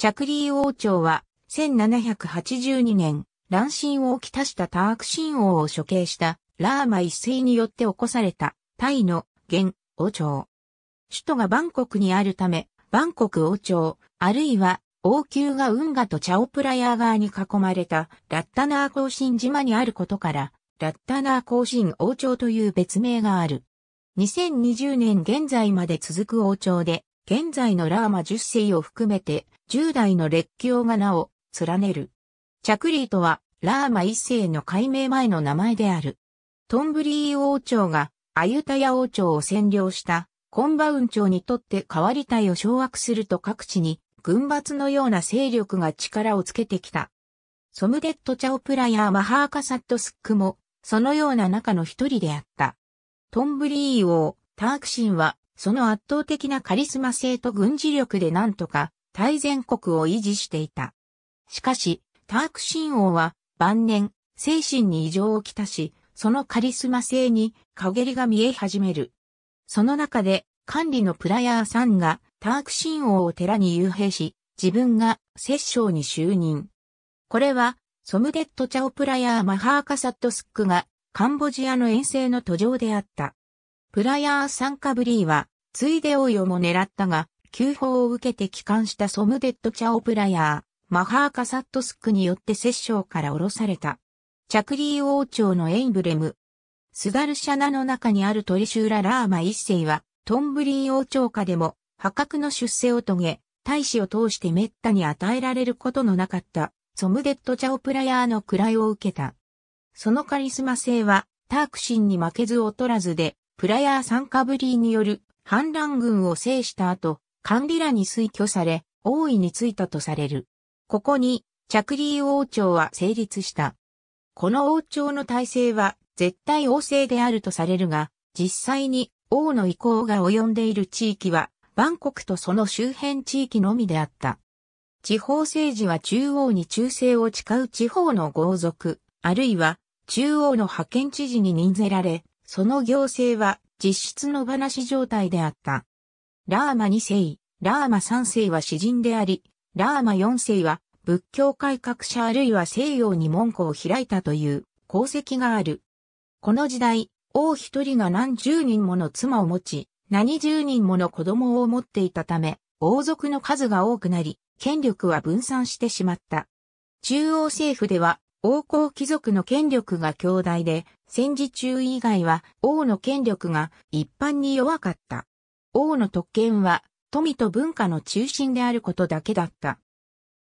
チャクリー王朝は、1782年、乱心をきたしたタークシン王を処刑したラーマ一世によって起こされたタイの元王朝。首都がバンコクにあるため、バンコク王朝、あるいは王宮が運河とチャオプラヤー側に囲まれたラッタナー行進島にあることから、ラッタナー行進王朝という別名がある。2020年現在まで続く王朝で、現在のラーマ10世を含めて10代の列強が名を連ねる。チャクリーとはラーマ1世の改名前の名前である。トンブリー王朝がアユタヤ王朝を占領したコンバウン朝にとって代わり隊を掌握すると各地に軍閥のような勢力が力をつけてきた。ソムデット・チャオプラやマハーカサット・スックもそのような中の一人であった。トンブリー王、タークシンはその圧倒的なカリスマ性と軍事力でなんとか大全国を維持していた。しかし、ターク親王は晩年、精神に異常をきたし、そのカリスマ性に陰りが見え始める。その中で管理のプラヤーさんがターク親王を寺に幽閉し、自分が摂政に就任。これは、ソムデット・チャオプラヤー・マハーカサット・スックがカンボジアの遠征の途上であった。プラヤー・サンカブリーはついで王与も狙ったが、急報を受けて帰還したソムデッドチャオプラヤー、マハーカサットスクによって摂政から降ろされた。チャクリー王朝のエイブレム。スダルシャナの中にあるトリシューララーマ一世は、トンブリー王朝下でも、破格の出世を遂げ、大使を通して滅多に与えられることのなかった、ソムデッドチャオプラヤーの位を受けた。そのカリスマ性は、タークシンに負けず劣らずで、プラヤー参加リーによる反乱軍を制した後、管理らに推挙され、王位に就いたとされる。ここに、着理王朝は成立した。この王朝の体制は、絶対王政であるとされるが、実際に王の意向が及んでいる地域は、バンコクとその周辺地域のみであった。地方政治は中央に忠誠を誓う地方の豪族、あるいは中央の派遣知事に任ぜられ、その行政は実質の話状態であった。ラーマ2世、ラーマ3世は詩人であり、ラーマ4世は仏教改革者あるいは西洋に門戸を開いたという功績がある。この時代、王一人が何十人もの妻を持ち、何十人もの子供を持っていたため、王族の数が多くなり、権力は分散してしまった。中央政府では、王侯貴族の権力が強大で、戦時中以外は王の権力が一般に弱かった。王の特権は富と文化の中心であることだけだった。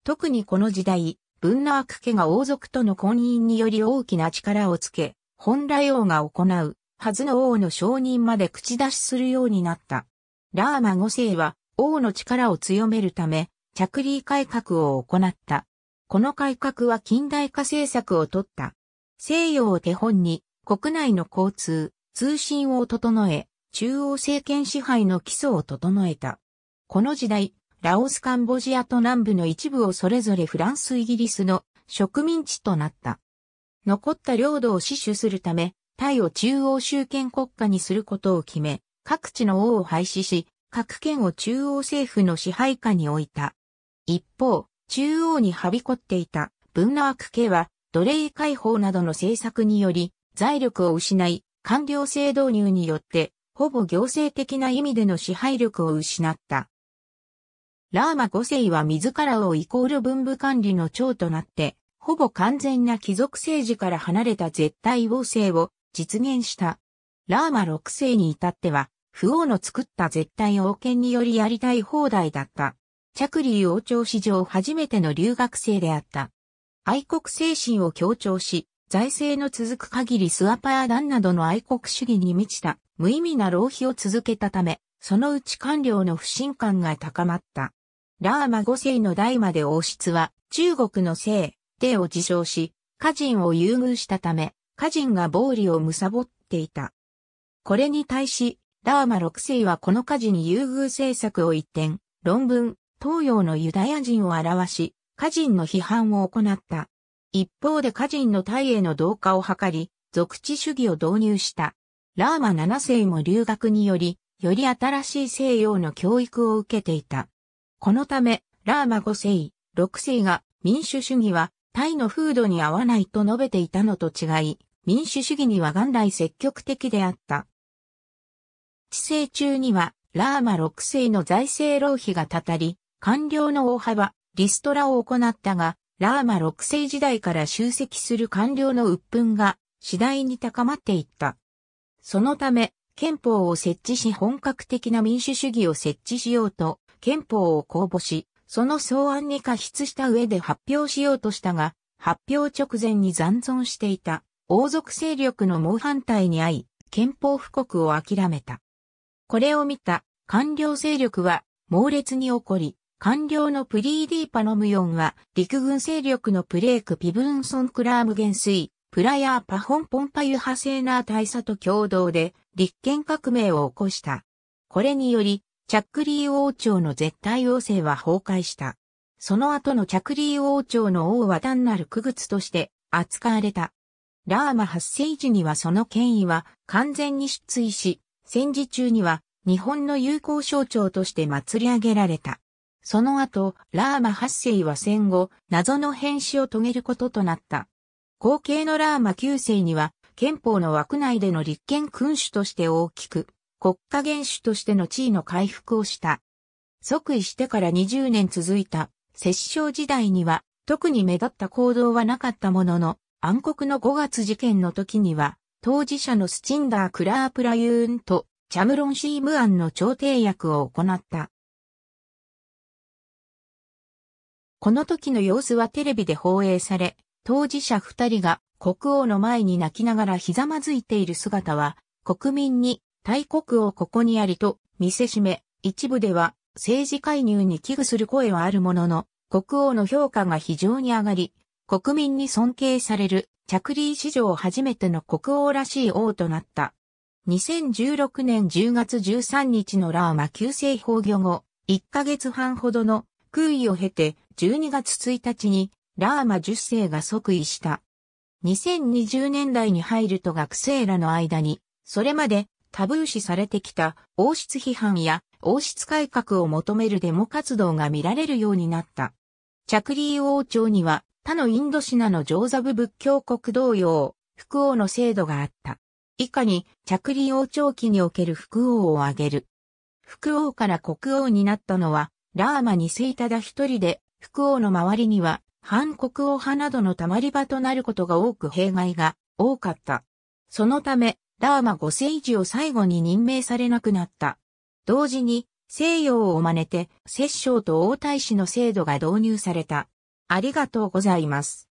特にこの時代、文ナーク家が王族との婚姻により大きな力をつけ、本来王が行うはずの王の承認まで口出しするようになった。ラーマ5世は王の力を強めるため、着離改革を行った。この改革は近代化政策をとった。西洋を手本に国内の交通、通信を整え、中央政権支配の基礎を整えた。この時代、ラオスカンボジアと南部の一部をそれぞれフランスイギリスの植民地となった。残った領土を死守するため、タイを中央集権国家にすることを決め、各地の王を廃止し、各県を中央政府の支配下に置いた。一方、中央にはびこっていたブンナーク家は奴隷解放などの政策により財力を失い、官僚制導入によって、ほぼ行政的な意味での支配力を失った。ラーマ5世は自らをイコール文部管理の長となって、ほぼ完全な貴族政治から離れた絶対王政を実現した。ラーマ6世に至っては、不王の作った絶対王権によりやりたい放題だった。着リ王朝史上初めての留学生であった。愛国精神を強調し、財政の続く限りスアパやダンなどの愛国主義に満ちた無意味な浪費を続けたため、そのうち官僚の不信感が高まった。ラーマ5世の代まで王室は中国の姓、帝を自称し、家人を優遇したため、家人が暴利を貪っていた。これに対し、ラーマ6世はこの家事に優遇政策を一転、論文、東洋のユダヤ人を表し、家人の批判を行った。一方で歌人の体への同化を図り、属地主義を導入した。ラーマ7世も留学により、より新しい西洋の教育を受けていた。このため、ラーマ5世、6世が民主主義はタイの風土に合わないと述べていたのと違い、民主主義には元来積極的であった。治世中には、ラーマ6世の財政浪費がたたり、官僚の大幅、リストラを行ったが、ラーマ6世時代から集積する官僚の鬱憤が次第に高まっていった。そのため、憲法を設置し本格的な民主主義を設置しようと、憲法を公募し、その草案に過失した上で発表しようとしたが、発表直前に残存していた王族勢力の猛反対に遭い、憲法布告を諦めた。これを見た官僚勢力は猛烈に起こり、官僚のプリーディーパノムヨンは、陸軍勢力のプレーク・ピブンソン・クラーム元帥、プラヤー・パホン・ポンパユハセーナー大佐と共同で、立憲革命を起こした。これにより、チャックリー王朝の絶対王政は崩壊した。その後のチャクリー王朝の王は単なる区物として扱われた。ラーマ発生時にはその権威は完全に失墜し、戦時中には日本の友好象徴として祭り上げられた。その後、ラーマ8世は戦後、謎の変死を遂げることとなった。後継のラーマ9世には、憲法の枠内での立憲君主として大きく、国家元首としての地位の回復をした。即位してから20年続いた、摂政時代には、特に目立った行動はなかったものの、暗黒の5月事件の時には、当事者のスチンダー・クラープラユーンと、チャムロン・シームアンの調停役を行った。この時の様子はテレビで放映され、当事者二人が国王の前に泣きながらひざまずいている姿は、国民に大国王ここにありと見せしめ、一部では政治介入に危惧する声はあるものの、国王の評価が非常に上がり、国民に尊敬される着リー史上初めての国王らしい王となった。2016年10月13日のラーマ旧制崩御後、1ヶ月半ほどの空位を経て、12月1日にラーマ10世が即位した。2020年代に入ると学生らの間に、それまでタブー視されてきた王室批判や王室改革を求めるデモ活動が見られるようになった。着リー王朝には他のインドシナのジョーザブ仏教国同様、副王の制度があった。以下に着リー王朝期における副王を挙げる。副王から国王になったのは、ラーマ2世ただ一人で国王の周りには、反国王派などの溜まり場となることが多く弊害が多かった。そのため、ラーマ5世紀を最後に任命されなくなった。同時に、西洋を真似て、摂政と王太子の制度が導入された。ありがとうございます。